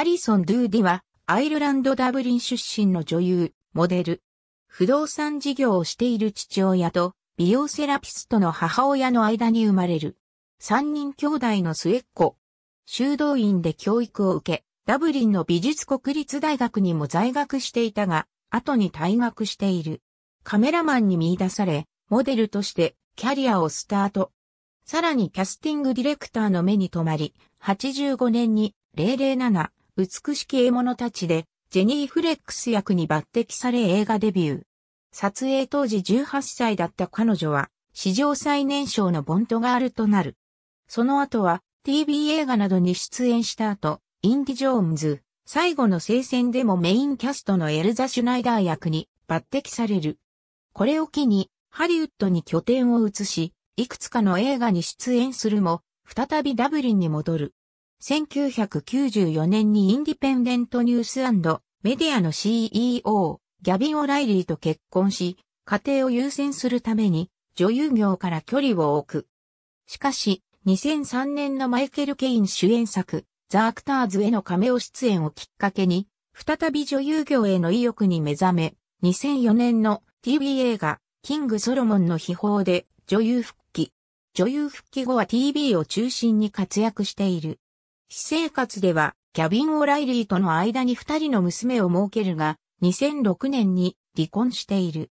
アリソン・ドゥーディは、アイルランド・ダブリン出身の女優、モデル。不動産事業をしている父親と、美容セラピストの母親の間に生まれる。三人兄弟の末っ子。修道院で教育を受け、ダブリンの美術国立大学にも在学していたが、後に退学している。カメラマンに見出され、モデルとしてキャリアをスタート。さらにキャスティングディレクターの目に留まり、85年に007美しき獲物たちで、ジェニー・フレックス役に抜擢され映画デビュー。撮影当時18歳だった彼女は、史上最年少のボントガールとなる。その後は、TV 映画などに出演した後、インディ・ジョーンズ、最後の聖戦でもメインキャストのエルザ・シュナイダー役に抜擢される。これを機に、ハリウッドに拠点を移し、いくつかの映画に出演するも、再びダブリンに戻る。1994年にインディペンデントニュースメディアの CEO、ギャビン・オライリーと結婚し、家庭を優先するために女優業から距離を置く。しかし、2003年のマイケル・ケイン主演作、ザ・アクターズへの亀を出演をきっかけに、再び女優業への意欲に目覚め、2004年の TV 映画、キング・ソロモンの秘宝で女優復帰。女優復帰後は TV を中心に活躍している。私生活では、キャビン・オライリーとの間に二人の娘を設けるが、2006年に離婚している。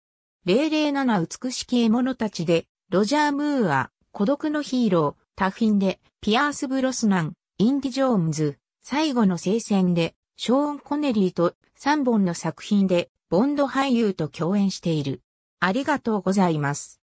007美しき獲物たちで、ロジャー・ムーア、孤独のヒーロー、多品で、ピアース・ブロスナン、インディ・ジョーンズ、最後の聖戦で、ショーン・コネリーと3本の作品で、ボンド俳優と共演している。ありがとうございます。